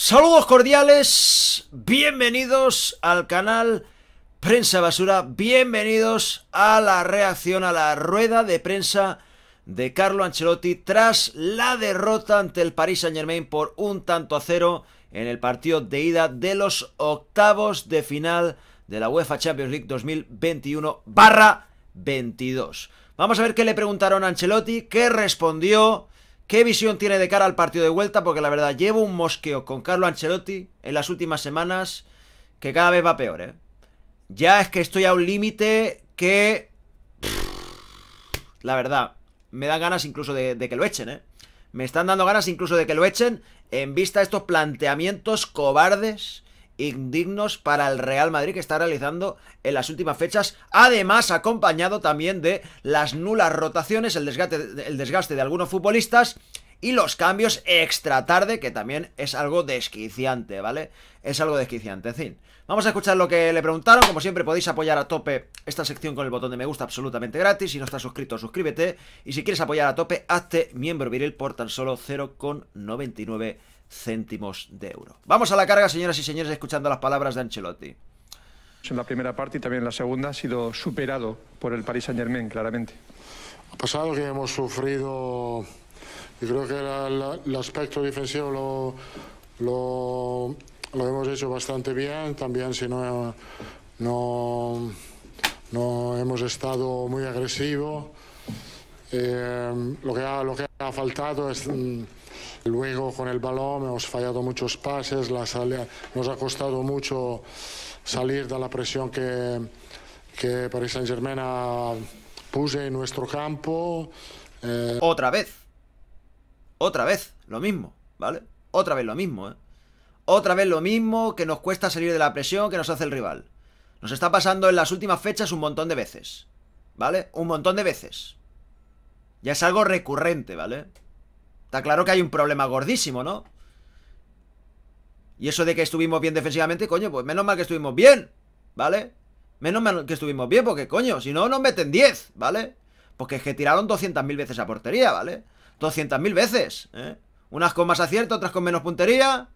Saludos cordiales, bienvenidos al canal Prensa Basura, bienvenidos a la reacción, a la rueda de prensa de Carlo Ancelotti tras la derrota ante el Paris Saint Germain por un tanto a cero en el partido de ida de los octavos de final de la UEFA Champions League 2021 22. Vamos a ver qué le preguntaron a Ancelotti, qué respondió ¿Qué visión tiene de cara al partido de vuelta? Porque la verdad, llevo un mosqueo con Carlo Ancelotti en las últimas semanas que cada vez va peor, ¿eh? Ya es que estoy a un límite que... La verdad, me dan ganas incluso de, de, que lo echen, ¿eh? Me están dando ganas incluso de que lo echen en vista de estos planteamientos cobardes indignos para el Real Madrid que está realizando en las últimas fechas, además acompañado también de las nulas rotaciones, el desgaste, el desgaste de algunos futbolistas y los cambios extra tarde, que también es algo desquiciante, ¿vale? Es algo desquiciante, en fin. Vamos a escuchar lo que le preguntaron. Como siempre, podéis apoyar a tope esta sección con el botón de me gusta absolutamente gratis. Si no estás suscrito, suscríbete. Y si quieres apoyar a tope, hazte miembro viril por tan solo 0,99 céntimos de euro. Vamos a la carga, señoras y señores, escuchando las palabras de Ancelotti. En la primera parte y también en la segunda ha sido superado por el Paris Saint-Germain, claramente. Ha pasado que hemos sufrido, y creo que el aspecto defensivo lo, lo, hemos hecho bastante bien, también si no, no, no hemos estado muy agresivos. Eh, lo, que ha, lo que ha faltado es, mm, luego con el balón, hemos fallado muchos pases, la nos ha costado mucho salir de la presión que, que Paris Saint Germain puse en nuestro campo. Eh. Otra vez. Otra vez, lo mismo, ¿vale? Otra vez lo mismo, ¿eh? Otra vez lo mismo que nos cuesta salir de la presión que nos hace el rival. Nos está pasando en las últimas fechas un montón de veces, ¿vale? Un montón de veces. Ya es algo recurrente, ¿vale? Está claro que hay un problema gordísimo, ¿no? Y eso de que estuvimos bien defensivamente, coño, pues menos mal que estuvimos bien, ¿vale? Menos mal que estuvimos bien, porque coño, si no nos meten 10, ¿vale? Porque es que tiraron 200.000 veces a portería, ¿vale? 200.000 veces, ¿eh? Unas con más acierto, otras con menos puntería.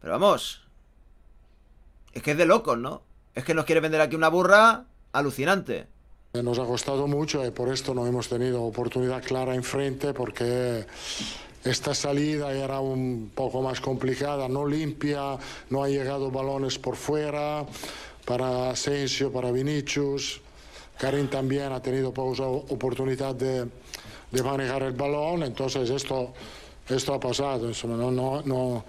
Pero vamos. Es que es de locos, ¿no? Es que nos quiere vender aquí una burra alucinante. Eh, nos ha costado mucho y por esto no hemos tenido oportunidad clara enfrente porque esta salida era un poco más complicada, no limpia, no ha llegado balones por fuera para Asensio, para Vinicius. Karim también ha tenido poca oportunidad de, manejar el balón, entonces esto, esto ha pasado, eso no, no,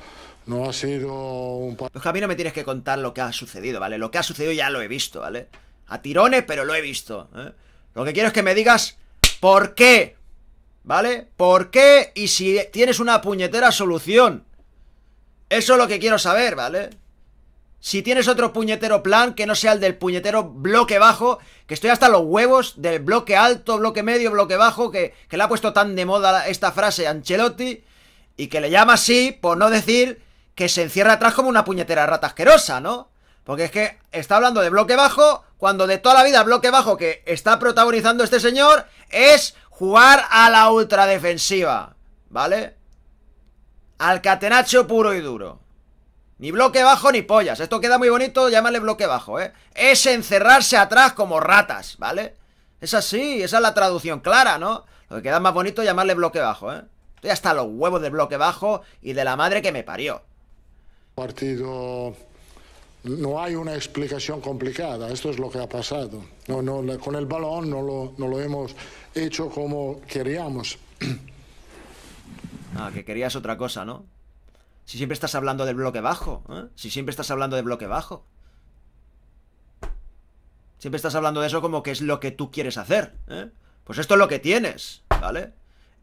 no, ha sido un... a mí no me tienes que contar lo que ha sucedido, ¿vale? Lo que ha sucedido ya lo he visto, ¿vale? A tirones, pero lo he visto. ¿eh? Lo que quiero es que me digas por qué. ¿Vale? ¿Por qué? Y si tienes una puñetera solución. Eso es lo que quiero saber, ¿vale? Si tienes otro puñetero plan que no sea el del puñetero bloque bajo, que estoy hasta los huevos del bloque alto, bloque medio, bloque bajo, que, que le ha puesto tan de moda esta frase Ancelotti, y que le llama así por no decir que se encierra atrás como una puñetera rata asquerosa, ¿no? Porque es que está hablando de bloque bajo, cuando de toda la vida bloque bajo que está protagonizando este señor es jugar a la ultradefensiva, ¿vale? Al catenacho puro y duro. Ni bloque bajo ni pollas. Esto queda muy bonito, llamarle bloque bajo, ¿eh? Es encerrarse atrás como ratas, ¿vale? Es así, esa es la traducción clara, ¿no? Lo que queda más bonito llamarle bloque bajo, ¿eh? Estoy hasta los huevos de bloque bajo y de la madre que me parió. Partido no hay una explicación complicada, esto es lo que ha pasado. No, no, con el balón no lo, no lo hemos hecho como queríamos. Ah, que querías otra cosa, ¿no? Si siempre estás hablando del bloque bajo, ¿eh? Si siempre estás hablando del bloque bajo. Siempre estás hablando de eso como que es lo que tú quieres hacer, ¿eh? Pues esto es lo que tienes, ¿vale?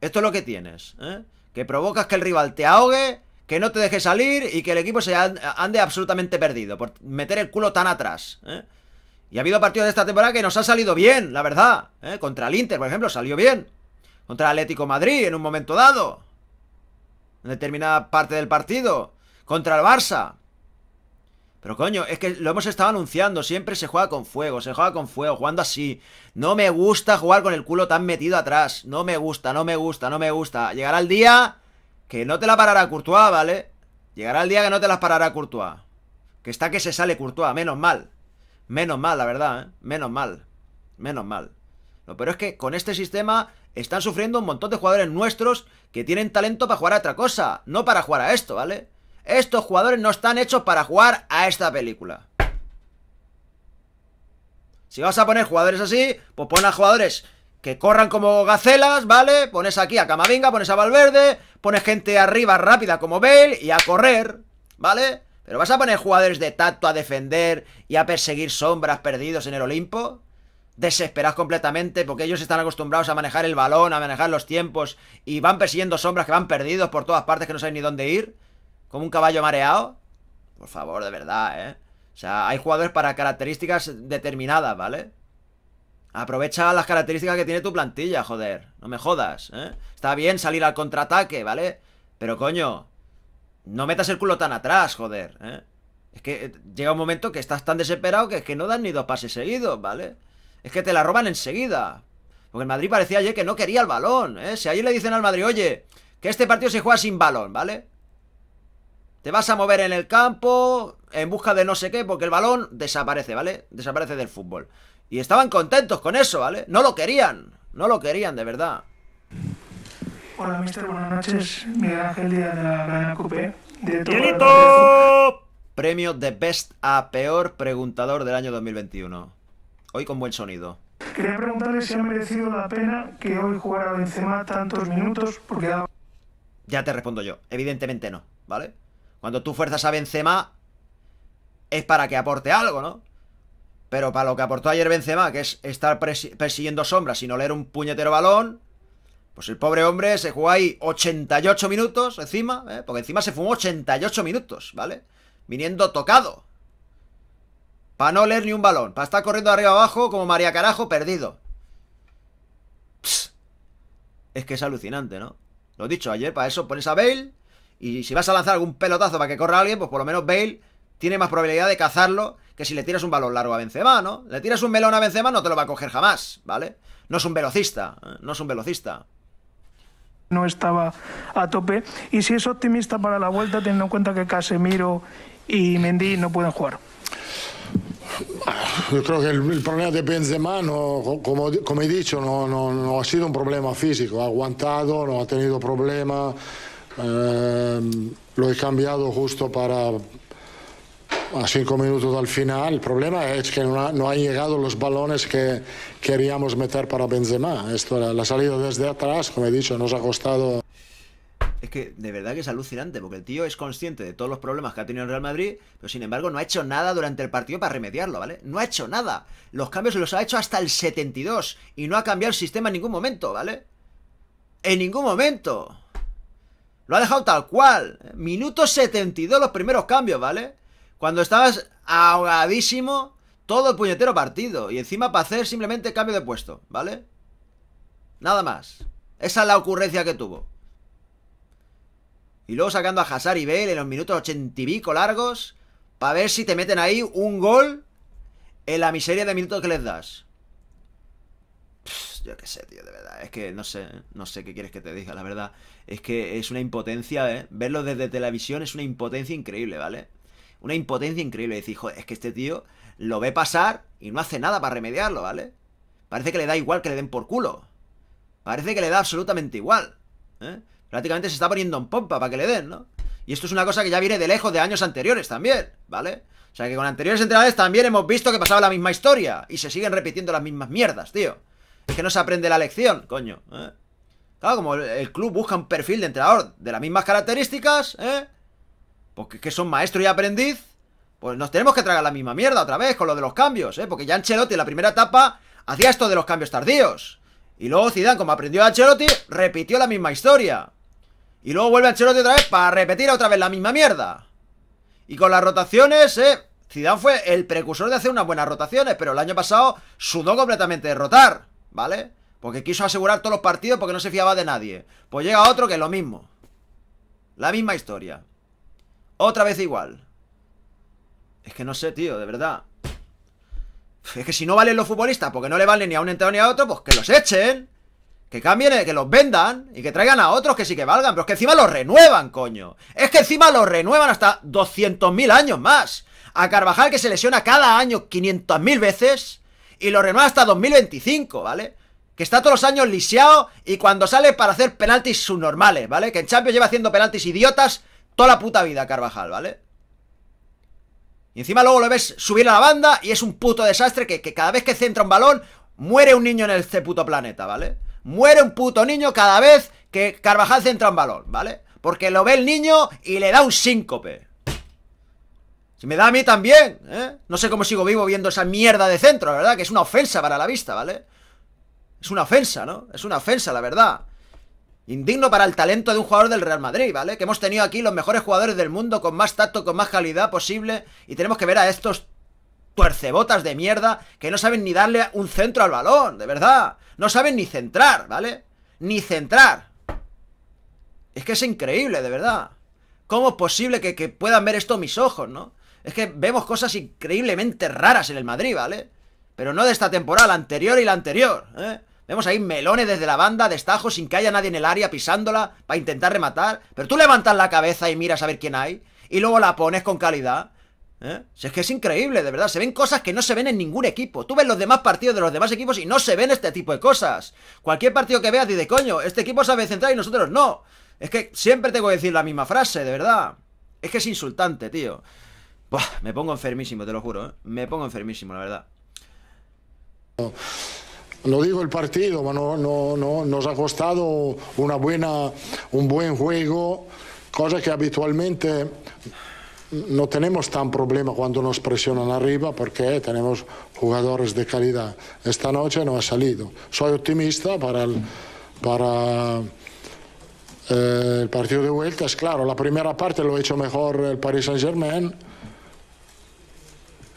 Esto es lo que tienes, ¿eh? Que provocas que el rival te ahogue que no te deje salir y que el equipo se ande absolutamente perdido por meter el culo tan atrás. ¿eh? Y ha habido partidos de esta temporada que nos han salido bien, la verdad. ¿eh? Contra el Inter, por ejemplo, salió bien. Contra el Atlético Madrid en un momento dado. En determinada parte del partido. Contra el Barça. Pero coño, es que lo hemos estado anunciando. Siempre se juega con fuego, se juega con fuego, jugando así. No me gusta jugar con el culo tan metido atrás. No me gusta, no me gusta, no me gusta. Llegará el día que no te la parará Courtois, ¿vale? Llegará el día que no te las parará Courtois. Que está que se sale Courtois, menos mal. Menos mal, la verdad, ¿eh? Menos mal. Menos mal. Lo peor es que con este sistema están sufriendo un montón de jugadores nuestros que tienen talento para jugar a otra cosa, no para jugar a esto, ¿vale? Estos jugadores no están hechos para jugar a esta película. Si vas a poner jugadores así, pues pon a jugadores que corran como gacelas, ¿vale? Pones aquí a Camavinga, pones a Valverde, pones gente arriba rápida como Bale y a correr, ¿vale? Pero vas a poner jugadores de tacto a defender y a perseguir sombras perdidos en el Olimpo. ¿Desesperad completamente porque ellos están acostumbrados a manejar el balón, a manejar los tiempos y van persiguiendo sombras que van perdidos por todas partes que no saben ni dónde ir. Como un caballo mareado. Por favor, de verdad, ¿eh? O sea, hay jugadores para características determinadas, ¿vale? Aprovecha las características que tiene tu plantilla, joder. No me jodas, ¿eh? Está bien salir al contraataque, ¿vale? Pero coño, no metas el culo tan atrás, joder, ¿eh? Es que eh, llega un momento que estás tan desesperado que es que no dan ni dos pases seguidos, ¿vale? Es que te la roban enseguida. Porque el Madrid parecía ayer que no quería el balón, ¿eh? Si ayer le dicen al Madrid, oye, que este partido se juega sin balón, ¿vale? Te vas a mover en el campo en busca de no sé qué, porque el balón desaparece, ¿vale? Desaparece del fútbol. Y estaban contentos con eso, ¿vale? No lo querían, no lo querían, de verdad. Hola, mister, buenas noches. Miguel Ángel Día de la Gran Coupé. Bienito. Premio de Best a Peor Preguntador del año 2021. Hoy con buen sonido. Quería preguntarle si ha merecido la pena que hoy jugara Benzema tantos minutos porque Ya te respondo yo. Evidentemente no, ¿vale? Cuando tú fuerzas a Benzema es para que aporte algo, ¿no? Pero para lo que aportó ayer Benzema, que es estar persiguiendo sombras y no leer un puñetero balón, pues el pobre hombre se jugó ahí 88 minutos encima, ¿eh? porque encima se fumó 88 minutos, ¿vale? Viniendo tocado. Para no leer ni un balón, para estar corriendo arriba abajo como María Carajo perdido. Es que es alucinante, ¿no? Lo dicho, ayer para eso pones a Bale y si vas a lanzar algún pelotazo para que corra alguien, pues por lo menos Bale tiene más probabilidad de cazarlo que si le tiras un balón largo a Benzema, ¿no? Le tiras un melón a Benzema, no te lo va a coger jamás, ¿vale? No es un velocista, eh, no es un velocista no estaba a tope. Y si es optimista para la vuelta, teniendo en cuenta que Casemiro y Mendy no pueden jugar. Ah, yo creo que el, problema de Benzema, como, he dicho, no, ha sido un problema físico. Ha aguantado, no ha tenido problema. Eh, lo he cambiado justo para, a cinco minutos del final. El problema es que no, ha, han llegado los balones que queríamos meter para Benzema. Esto, la, ha salido desde atrás, como he dicho, nos ha costado... Es que de verdad que es alucinante, porque el tío es consciente de todos los problemas que ha tenido el Real Madrid, pero sin embargo no ha hecho nada durante el partido para remediarlo, ¿vale? No ha hecho nada. Los cambios los ha hecho hasta el 72 y no ha cambiado el sistema en ningún momento, ¿vale? En ningún momento. Lo ha dejado tal cual. Minuto 72 los primeros cambios, ¿vale? Cuando estabas ahogadísimo todo el puñetero partido. Y encima para hacer simplemente cambio de puesto, ¿vale? Nada más. Esa es la ocurrencia que tuvo. Y luego sacando a Hazard y Bale en los minutos ochenta y largos. Para ver si te meten ahí un gol en la miseria de minutos que les das. yo qué sé, tío, de verdad. Es que no sé, no sé qué quieres que te diga, la verdad. Es que es una impotencia, ¿eh? Verlo desde televisión es una impotencia increíble, ¿vale? una impotencia increíble. Decir, hijo es que este tío lo ve pasar y no hace nada para remediarlo, ¿vale? Parece que le da igual que le den por culo. Parece que le da absolutamente igual. ¿eh? Prácticamente se está poniendo en pompa para que le den, ¿no? Y esto es una cosa que ya viene de lejos de años anteriores también, ¿vale? O sea que con anteriores entrenadores también hemos visto que pasaba la misma historia. Y se siguen repitiendo las mismas mierdas, tío. Es que no se aprende la lección, coño. ¿eh? Claro, como el club busca un perfil de entrenador de las mismas características, ¿eh? Porque que son maestro y aprendiz. Pues nos tenemos que tragar la misma mierda otra vez con lo de los cambios, ¿eh? Porque ya Ancelotti en la primera etapa hacía esto de los cambios tardíos. Y luego Zidane, como aprendió a Ancelotti, repitió la misma historia. Y luego vuelve Ancelotti otra vez para repetir otra vez la misma mierda. Y con las rotaciones, ¿eh? Zidane fue el precursor de hacer unas buenas rotaciones, pero el año pasado sudó completamente de rotar, ¿vale? Porque quiso asegurar todos los partidos porque no se fiaba de nadie. Pues llega otro que es lo mismo. La misma historia. Otra vez igual. Es que no sé, tío, de verdad. Es que si no valen los futbolistas porque no le valen ni a un entero ni a otro, pues que los echen. Que cambien, eh, que los vendan y que traigan a otros que sí que valgan. Pero es que encima los renuevan, coño. Es que encima los renuevan hasta 200.000 años más. A Carvajal que se lesiona cada año 500.000 veces y lo renueva hasta 2025, ¿vale? Que está todos los años lisiado y cuando sale para hacer penaltis subnormales, ¿vale? Que en Champions lleva haciendo penaltis idiotas Toda la puta vida Carvajal, ¿vale? Y encima luego lo ves subir a la banda y es un puto desastre que, cada vez que centra un balón muere un niño en este puto planeta, ¿vale? Muere un puto niño cada vez que Carvajal centra un balón, ¿vale? Porque lo ve el niño y le da un síncope. Si me da a mí también, ¿eh? No sé cómo sigo vivo viendo esa mierda de centro, la verdad, que es una ofensa para la vista, ¿vale? Es una ofensa, ¿no? Es una ofensa, la verdad. Indigno para el talento de un jugador del Real Madrid, ¿vale? Que hemos tenido aquí los mejores jugadores del mundo con más tacto, con más calidad posible y tenemos que ver a estos tuercebotas de mierda que no saben ni darle un centro al balón, de verdad. No saben ni centrar, ¿vale? Ni centrar. Es que es increíble, de verdad. ¿Cómo es posible que, puedan ver esto mis ojos, no? Es que vemos cosas increíblemente raras en el Madrid, ¿vale? Pero no de esta temporada, la anterior y la anterior, ¿eh? Vemos ahí melones desde la banda, destajo, sin que haya nadie en el área pisándola para intentar rematar. Pero tú levantas la cabeza y miras a ver quién hay. Y luego la pones con calidad. ¿eh? es que es increíble, de verdad. Se ven cosas que no se ven en ningún equipo. Tú ves los demás partidos de los demás equipos y no se ven este tipo de cosas. Cualquier partido que veas, dices, coño, este equipo sabe centrar y nosotros no. Es que siempre tengo que decir la misma frase, de verdad. Es que es insultante, tío. me pongo enfermísimo, te lo juro. ¿eh? Me pongo enfermísimo, la verdad no digo el partido, no, nos ha costado una buena, un buen juego, cosa que habitualmente no tenemos tan problema cuando nos presionan arriba porque tenemos jugadores de calidad. Esta noche no ha salido. Soy optimista para el, eh, el partido de vuelta. Es claro, la primera parte lo ha hecho mejor el Paris Saint-Germain.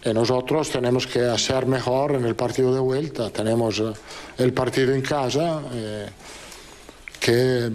Eh, nosotros tenemos que hacer mejor en el partido de vuelta. Tenemos eh, el partido en casa, eh, que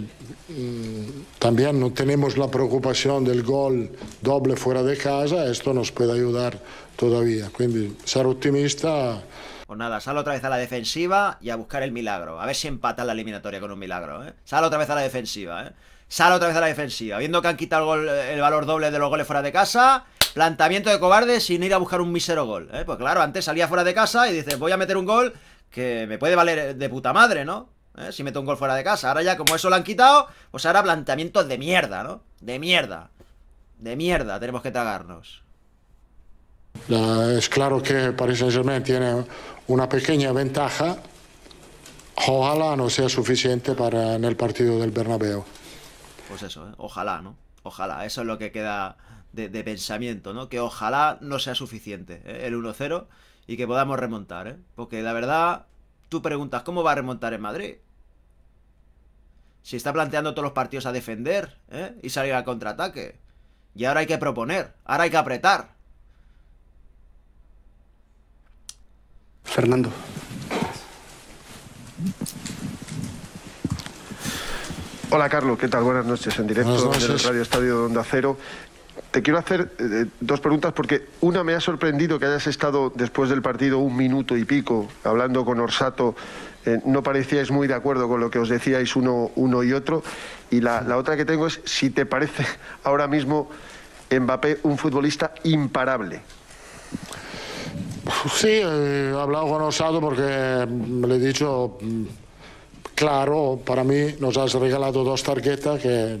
mm, también no tenemos la preocupación del gol doble fuera de casa. Esto nos puede ayudar todavía. Quindi, ser optimista. Pues nada, sal otra vez a la defensiva y a buscar el milagro. A ver si empata la eliminatoria con un milagro. ¿eh? Sal otra vez a la defensiva. ¿eh? Sal otra vez a la defensiva. Viendo que han quitado el, gol, el valor doble de los goles fuera de casa Plantamiento de cobarde sin ir a buscar un mísero gol. ¿eh? Pues claro, antes salía fuera de casa y dices, voy a meter un gol que me puede valer de puta madre, ¿no? ¿Eh? Si meto un gol fuera de casa. Ahora ya, como eso lo han quitado, pues ahora planteamiento de mierda, ¿no? De mierda. De mierda tenemos que tragarnos. Es claro que Paris Saint-Germain tiene una pequeña ventaja. Ojalá no sea suficiente para en el partido del Bernabéu. Pues eso, ¿eh? ojalá, ¿no? Ojalá, eso es lo que queda de, pensamiento, ¿no? Que ojalá no sea suficiente ¿eh? el 1-0 y que podamos remontar, ¿eh? Porque la verdad, tú preguntas, ¿cómo va a remontar en Madrid? Si está planteando todos los partidos a defender ¿eh? y salir al contraataque. Y ahora hay que proponer, ahora hay que apretar. Fernando. Hola Carlos, ¿qué tal? Buenas noches en directo del Radio Estadio de Onda Cero te quiero hacer eh, dos preguntas porque una me ha sorprendido que hayas estado después del partido un minuto y pico hablando con Orsato. Eh, no parecíais muy de acuerdo con lo que os decíais uno, uno y otro. Y la, otra que tengo es si te parece ahora mismo Mbappé un futbolista imparable. Sí, eh, he hablado con Orsato porque mm, le he dicho, mm, claro, para mí nos has regalado dos tarjetas que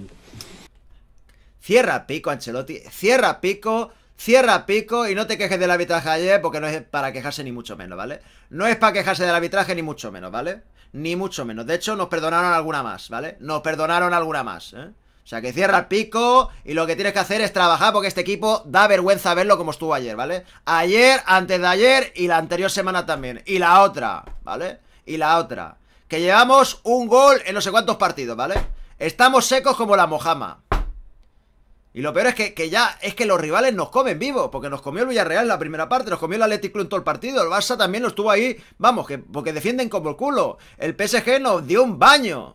Cierra pico, Ancelotti. Cierra pico. Cierra pico y no te quejes del arbitraje ayer porque no es para quejarse ni mucho menos, ¿vale? No es para quejarse del arbitraje ni mucho menos, ¿vale? Ni mucho menos. De hecho, nos perdonaron alguna más, ¿vale? Nos perdonaron alguna más, ¿eh? O sea, que cierra pico y lo que tienes que hacer es trabajar porque este equipo da vergüenza verlo como estuvo ayer, ¿vale? Ayer, antes de ayer y la anterior semana también. Y la otra, ¿vale? Y la otra. Que llevamos un gol en no sé cuántos partidos, ¿vale? Estamos secos como la mojama. Y lo peor es que, ya es que los rivales nos comen vivos porque nos comió el Villarreal la primera parte, nos comió el Atlético en todo el partido, el Barça también lo estuvo ahí, vamos, que, porque defienden como el culo. El PSG nos dio un baño.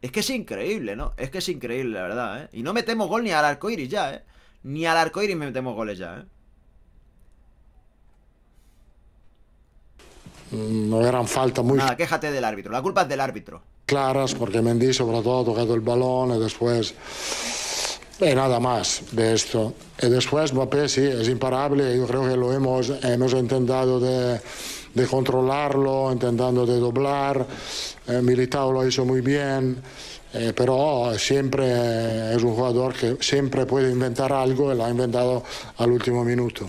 Es que es increíble, ¿no? Es que es increíble, la verdad, ¿eh? Y no metemos gol ni al arcoiris ya, ¿eh? Ni al arcoiris metemos goles ya, ¿eh? No eran falta muy... Nada, quéjate del árbitro, la culpa es del árbitro claras porque Mendy sobre todo ha tocado el balón y después eh, nada más de esto. Y después Mbappé sí, es imparable, yo creo que lo hemos, hemos intentado de, controlarlo, intentando de doblar, eh, Militao lo hizo muy bien, eh, pero oh, siempre es un jugador que siempre puede inventar algo y lo ha inventado al último minuto.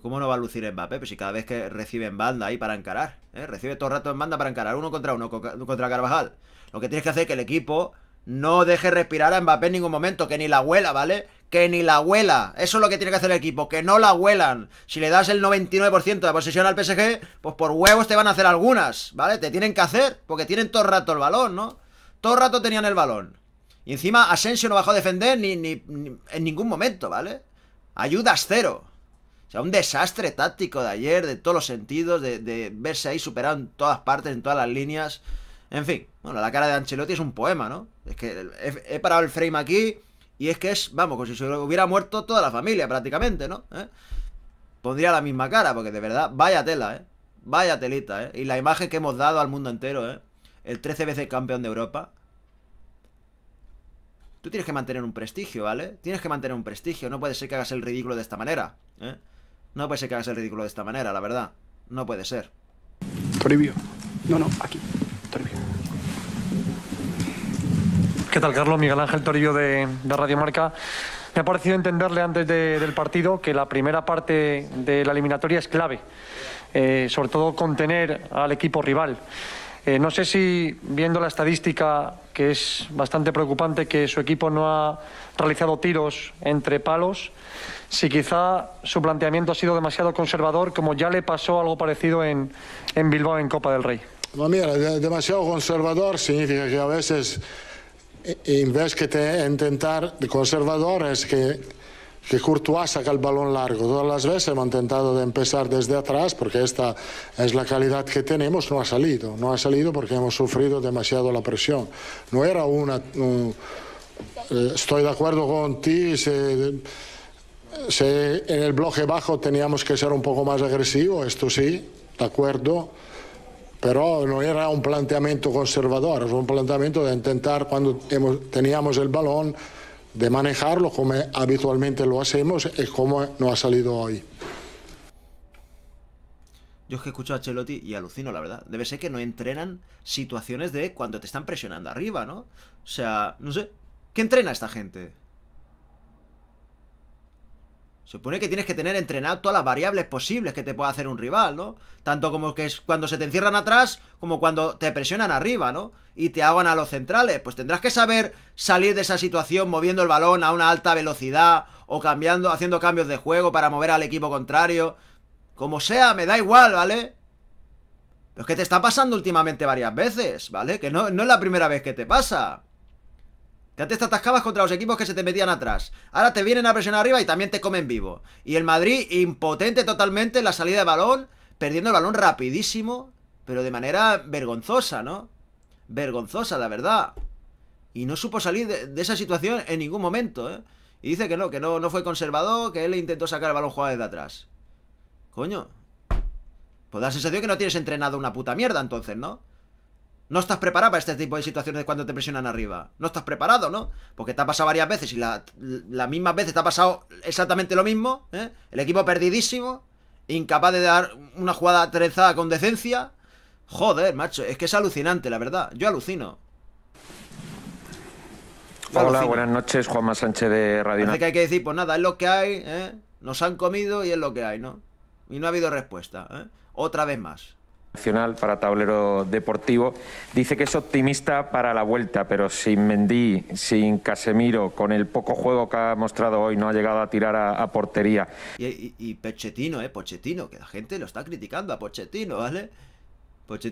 ¿Cómo no va a lucir Mbappé? Pues si cada vez que recibe en banda ahí para encarar, ¿eh? recibe todo rato en banda para encarar, uno contra uno, contra Carvajal. Lo que tienes que hacer es que el equipo no deje respirar a Mbappé en ningún momento, que ni la huela, ¿vale? Que ni la huela Eso es lo que tiene que hacer el equipo, que no la huelan. Si le das el 99% de posesión al PSG, pues por huevos te van a hacer algunas, ¿vale? Te tienen que hacer, porque tienen todo rato el balón, ¿no? Todo rato tenían el balón. Y encima Asensio no bajó a defender ni, ni, en ningún momento, ¿vale? Ayudas cero. O sea, un desastre táctico de ayer, de todos los sentidos, de, verse ahí superado en todas partes, en todas las líneas. En fin, bueno, la cara de Ancelotti es un poema, ¿no? Es que he, parado el frame aquí y es que es, vamos, como si se hubiera muerto toda la familia prácticamente, ¿no? ¿Eh? Pondría la misma cara, porque de verdad, vaya tela, ¿eh? Vaya telita, ¿eh? Y la imagen que hemos dado al mundo entero, ¿eh? El 13 veces campeón de Europa. Tú tienes que mantener un prestigio, ¿vale? Tienes que mantener un prestigio, no puede ser que hagas el ridículo de esta manera, ¿eh? No puede ser que hagas el ridículo de esta manera, la verdad. No puede ser. Toribio. No, no, aquí. Toribio. ¿Qué tal, Carlos? Miguel Ángel Toribio de, de Radio Marca. Me ha parecido entenderle antes del partido que la primera parte de la eliminatoria es clave, eh, sobre todo contener al equipo rival. Eh, no sé si, viendo la estadística, que es bastante preocupante, que su equipo no ha realizado tiros entre palos, si quizá su planteamiento ha sido demasiado conservador, como ya le pasó algo parecido en, en Bilbao en Copa del Rey. No, mira, demasiado conservador significa que a veces, eh, en vez que intentar conservador, es que que Courtois saca el balón largo. Todas las veces hemos intentado de empezar desde atrás porque esta es la calidad que tenemos, no ha salido. No ha salido porque hemos sufrido demasiado la presión. No era una... Eh, estoy de acuerdo con ti. en el bloque bajo teníamos que ser un poco más agresivos, esto sí, de acuerdo. Pero no era un planteamiento conservador, era un planteamiento de intentar cuando teníamos el balón de manejarlo como habitualmente lo hacemos es como nos ha salido hoy. Yo es que escucho a Chelotti y alucino, la verdad. Debe ser que no entrenan situaciones de cuando te están presionando arriba, ¿no? O sea, no sé. ¿Qué entrena esta gente? supone que tienes que tener entrenado todas las variables posibles que te pueda hacer un rival, ¿no? Tanto como que es cuando se te encierran atrás, como cuando te presionan arriba, ¿no? Y te ahogan a los centrales. Pues tendrás que saber salir de esa situación moviendo el balón a una alta velocidad o cambiando, haciendo cambios de juego para mover al equipo contrario. Como sea, me da igual, ¿vale? Pero es que te está pasando últimamente varias veces, ¿vale? Que no, no es la primera vez que te pasa. Que antes te atascabas contra los equipos que se te metían atrás. Ahora te vienen a presionar arriba y también te comen vivo. Y el Madrid impotente totalmente en la salida de balón, perdiendo el balón rapidísimo, pero de manera vergonzosa, ¿no? Vergonzosa, la verdad. Y no supo salir de, esa situación en ningún momento, ¿eh? Y dice que no, que no, no fue conservador, que él intentó sacar el balón jugado desde atrás. Coño. Pues da sensación que no tienes entrenado una puta mierda entonces, ¿no? No estás preparado para este tipo de situaciones cuando te presionan arriba. No estás preparado, ¿no? Porque te ha pasado varias veces y las la mismas veces te ha pasado exactamente lo mismo. ¿eh? El equipo perdidísimo, incapaz de dar una jugada trenzada con decencia. Joder, macho, es que es alucinante, la verdad. Yo alucino. Hola, buenas noches, Juanma Sánchez de Radio. Parece que hay que decir, pues nada, es lo que hay, ¿eh? Nos han comido y es lo que hay, ¿no? Y no ha habido respuesta, ¿eh? Otra vez más. Nacional para tablero deportivo. Dice que es optimista para la vuelta, pero sin Mendy, sin Casemiro, con el poco juego que ha mostrado hoy, no ha llegado a tirar a, portería. Y, y, Pochettino, ¿eh? Pochettino, que la gente lo está criticando a Pochettino, ¿vale?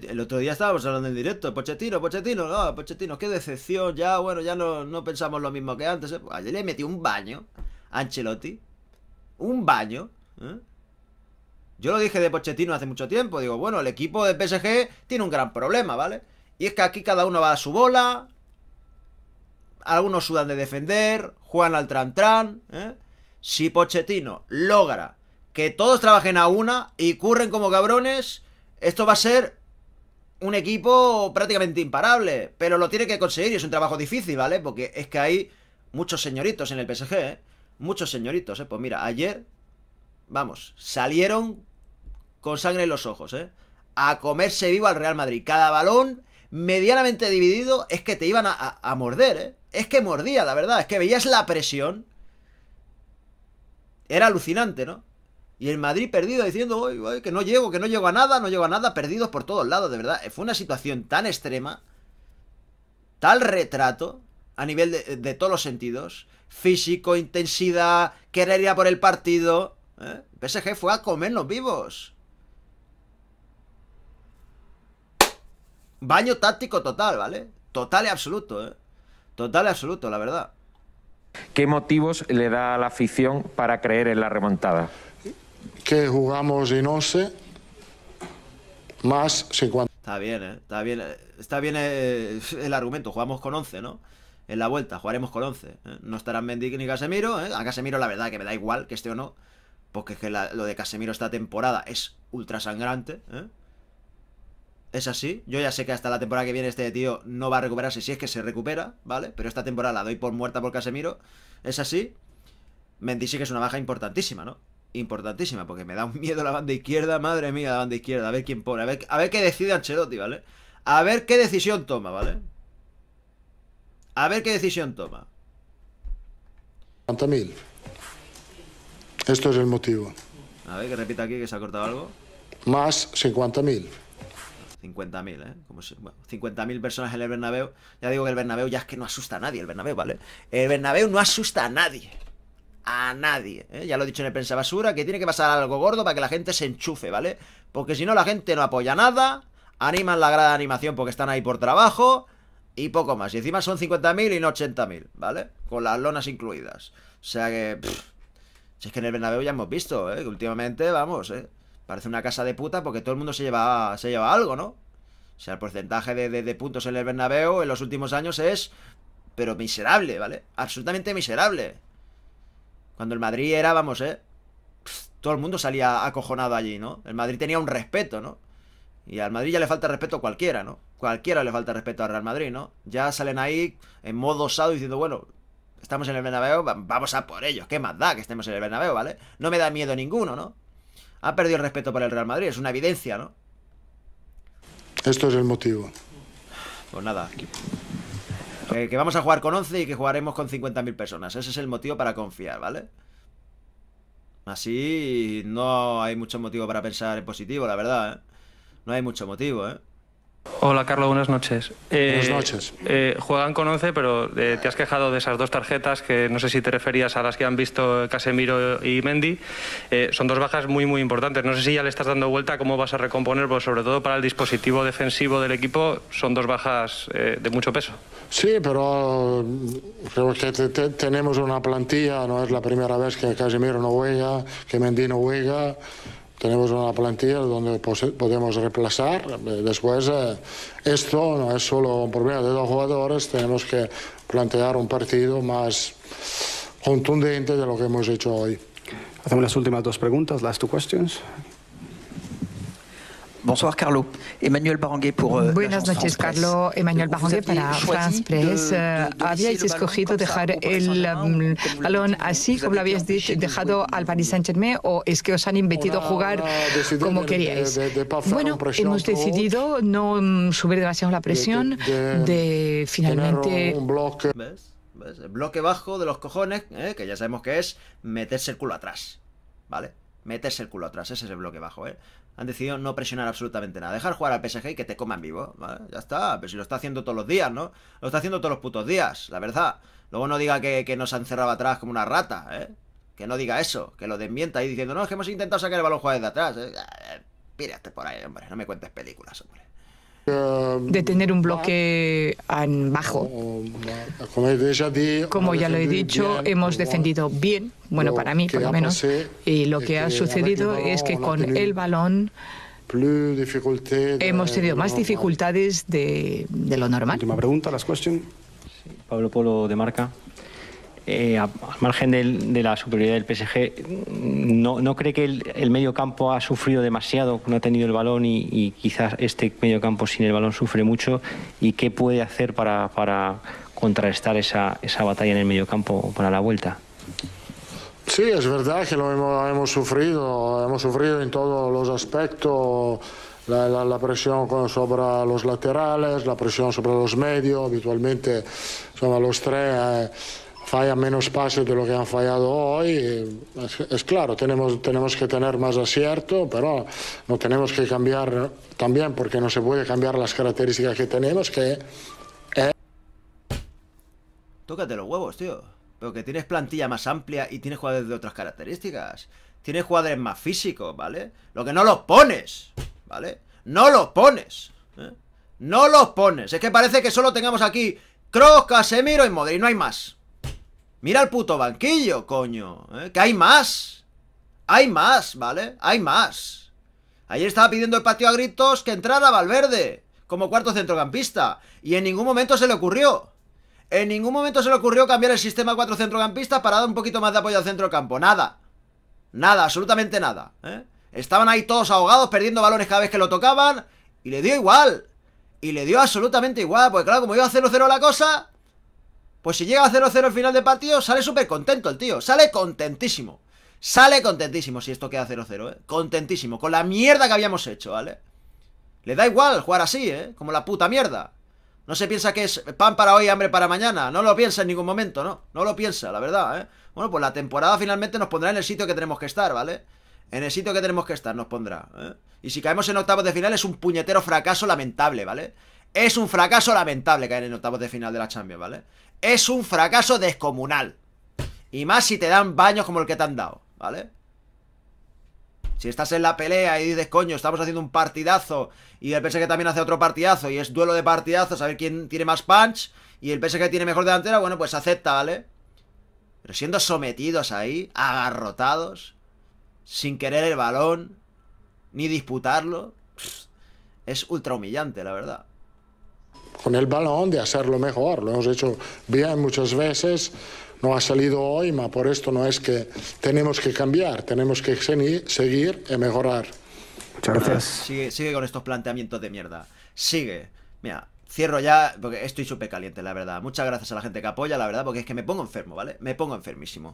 El otro día estábamos hablando en directo, Pochettino, Pochettino, no, Pochettino, qué decepción, ya, bueno, ya no, pensamos lo mismo que antes. ¿eh? Ayer le metí un baño a Ancelotti, un baño, ¿eh? Yo lo dije de Pochettino hace mucho tiempo. Digo, bueno, el equipo de PSG tiene un gran problema, ¿vale? Y es que aquí cada uno va a su bola. Algunos sudan de defender. Juegan al tran ¿eh? Si Pochettino logra que todos trabajen a una y curren como cabrones, esto va a ser un equipo prácticamente imparable. Pero lo tiene que conseguir y es un trabajo difícil, ¿vale? Porque es que hay muchos señoritos en el PSG, ¿eh? Muchos señoritos, ¿eh? Pues mira, ayer, vamos, salieron con sangre en los ojos, ¿eh? A comerse vivo al Real Madrid. Cada balón medianamente dividido es que te iban a, morder, ¿eh? Es que mordía, la verdad. Es que veías la presión. Era alucinante, ¿no? Y el Madrid perdido diciendo que no llego, que no llego a nada, no llego a nada, perdidos por todos lados, de verdad. Fue una situación tan extrema, tal retrato, a nivel de, todos los sentidos, físico, intensidad, querer por el partido. ¿eh? PSG fue a comer los vivos. Baño táctico total, ¿vale? Total y absoluto, ¿eh? Total y absoluto, la verdad. ¿Qué motivos le da a la afición para creer en la remontada? Que jugamos en no más 50. Está bien, ¿eh? Está bien, está bien eh, el argumento. Jugamos con 11, ¿no? En la vuelta, jugaremos con 11. ¿eh? No estarán Mendy ni Casemiro. ¿eh? A Casemiro, la verdad, que me da igual que esté o no. Porque es que lo de Casemiro esta temporada es ultra sangrante. ¿eh? es así. Yo ya sé que hasta la temporada que viene este tío no va a recuperarse si es que se recupera, ¿vale? Pero esta temporada la doy por muerta por Casemiro. Es así. Mendy sí que es una baja importantísima, ¿no? Importantísima, porque me da un miedo la banda izquierda, madre mía, la banda izquierda. A ver quién pone, a ver, qué decide Ancelotti, ¿vale? A ver qué decisión toma, ¿vale? A ver qué decisión toma. 50.000 Esto es el motivo. A ver, que repita aquí que se ha cortado algo. Más 50.000. 50.000, ¿eh? 50.000 personas en el Bernabéu. Ya digo que el Bernabéu ya es que no asusta a nadie, el Bernabéu, ¿vale? El Bernabéu no asusta a nadie. A nadie. ¿eh? Ya lo he dicho en el Prensa Basura, que tiene que pasar algo gordo para que la gente se enchufe, ¿vale? Porque si no, la gente no apoya nada, animan la grada animación porque están ahí por trabajo y poco más. Y encima son 50.000 y no 80.000, ¿vale? Con las lonas incluidas. O sea que... si es que en el Bernabéu ya hemos visto, ¿eh? Que últimamente, vamos, ¿eh? Parece una casa de puta porque todo el mundo se lleva, se algo, ¿no? O sea, el porcentaje de, puntos en el Bernabéu en los últimos años es... Pero miserable, ¿vale? Absolutamente miserable. Cuando el Madrid era, vamos, ¿eh? todo el mundo salía acojonado allí, ¿no? El Madrid tenía un respeto, ¿no? Y al Madrid ya le falta respeto a cualquiera, ¿no? Cualquiera le falta respeto al Real Madrid, ¿no? Ya salen ahí en modo osado diciendo, bueno, estamos en el Bernabéu, vamos a por ellos, ¿qué más da que estemos en el Bernabéu, ¿vale? No me da miedo ninguno, ¿no? ha perdido el respeto por el Real Madrid. Es una evidencia, ¿no? Esto es el motivo. Pues nada. Que, que vamos a jugar con 11 y que jugaremos con 50.000 personas. Ese es el motivo para confiar, ¿vale? Así no hay mucho motivo para pensar en positivo, la verdad, ¿eh? No hay mucho motivo, ¿eh? Hola Carlos, buenas noches. Eh, buenas noches. Eh, juegan con 11, pero eh, te has quejado de esas dos tarjetas que no sé si te referías a las que han visto Casemiro y Mendy. son dos bajas muy muy importantes. No sé si ya le estás dando vuelta cómo vas a recomponer, pero sobre todo para el dispositivo defensivo del equipo son dos bajas de mucho peso. Sí, pero mm, creo que tenemos una plantilla, no es la primera vez que Casemiro no juega, que Mendy no juega tenemos una plantilla donde podemos reemplazar. Eh, después, eh, esto no es solo un problema de dos jugadores, tenemos que plantear un partido más contundente de lo que hemos hecho hoy. Hacemos las últimas dos preguntas, las two questions. Buenas noches Carlo. Emmanuel Barrangué euh, para France Press. Eh, habíais escogido dejar el um, balón así como lo habíais dejado al Paris Saint-Germain o es que os han a jugar como queríais? bueno, hemos decidido no mm, subir demasiado la presión de, finalmente... El bloque bajo de los cojones, ¿eh? que ya sabemos que es meterse el culo atrás. ¿Vale? meterse el culo atrás, ese es el bloque bajo, ¿eh? Han decidido no presionar absolutamente nada, dejar jugar al PSG y que te coman vivo, ¿vale? Ya está, pero si lo está haciendo todos los días, ¿no? Lo está haciendo todos los putos días, la verdad. Luego no diga que, nos han cerrado atrás como una rata, ¿eh? Que no diga eso, que lo desmienta ahí diciendo, no, es que hemos intentado sacar el balón jugar de atrás. ¿eh? Eh, pírate por ahí, hombre, no me cuentes películas, hombre. Um, de tener un bloque bajo. Como ya lo he dicho, hemos defendido bien, bueno, para mí por lo menos, y lo que ha sucedido es que con el balón hemos tenido más dificultades de, lo normal. Última pregunta, las Pablo Polo de Marca. Eh, al margen de, la superioridad del PSG, ¿no, cree que el, medio campo ha sufrido demasiado, no ha tenido el balón y, quizás este medio campo sin el balón sufre mucho? ¿Y qué puede hacer para, contrarrestar esa, batalla en el medio campo para la vuelta? Sí, es verdad que lo hemos, sufrido, hemos sufrido en todos los aspectos. La, presión sobre los laterales, la presión sobre los medios, habitualmente, son los tres. Eh, falla menos pases de lo que han fallado hoy. Es, claro, tenemos, tenemos que tener más acierto, pero no tenemos que cambiar también porque no se puede cambiar las características que tenemos, que... Tócate los huevos, tío. Pero que tienes plantilla más amplia y tienes jugadores de otras características. Tienes jugadores más físicos, ¿vale? Lo que no los pones, ¿vale? No los pones. ¿eh? No los pones. Es que parece que solo tengamos aquí Kroos, Casemiro y Modri. No hay más. Mira el puto banquillo, coño. ¿eh? Que hay más. Hay más, ¿vale? Hay más. Ayer estaba pidiendo el patio a gritos que entrara Valverde como cuarto centrocampista. Y en ningún momento se le ocurrió. En ningún momento se le ocurrió cambiar el sistema cuatro centrocampistas para dar un poquito más de apoyo al centrocampo. Nada. Nada, absolutamente nada. ¿eh? Estaban ahí todos ahogados, perdiendo balones cada vez que lo tocaban. Y le dio igual. Y le dio absolutamente igual. Porque claro, como iba a 0-0 la cosa, pues si llega a 0-0 el final de partido, sale súper contento el tío. Sale contentísimo. Sale contentísimo si esto queda 0-0, ¿eh? Contentísimo. Con la mierda que habíamos hecho, ¿vale? Le da igual jugar así, ¿eh? Como la puta mierda. No se piensa que es pan para hoy, hambre para mañana. No lo piensa en ningún momento, ¿no? No lo piensa, la verdad, ¿eh? Bueno, pues la temporada finalmente nos pondrá en el sitio que tenemos que estar, ¿vale? En el sitio que tenemos que estar nos pondrá, ¿eh? Y si caemos en octavos de final es un puñetero fracaso lamentable, ¿vale? Es un fracaso lamentable caer en octavos de final de la Champions, ¿vale? Es un fracaso descomunal. Y más si te dan baños como el que te han dado, ¿vale? Si estás en la pelea y dices, coño, estamos haciendo un partidazo y el que también hace otro partidazo y es duelo de partidazos, a ver quién tiene más punch y el que tiene mejor delantera, bueno, pues acepta, ¿vale? Pero siendo sometidos ahí, agarrotados, sin querer el balón, ni disputarlo, es ultra humillante, la verdad con el balón, de hacerlo mejor. Lo hemos hecho bien muchas veces, no ha salido hoy, pero por esto no es que tenemos que cambiar, tenemos que seguir y mejorar. Muchas gracias. Sigue, sigue con estos planteamientos de mierda. Sigue. Mira, cierro ya porque estoy súper caliente, la verdad. Muchas gracias a la gente que apoya, la verdad, porque es que me pongo enfermo, ¿vale? Me pongo enfermísimo.